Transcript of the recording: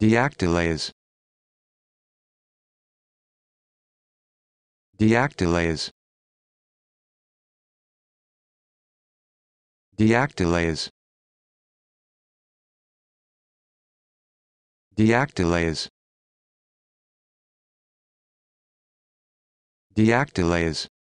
Deactylase. Deactylase. Deactylase. Deactylase. Diactyles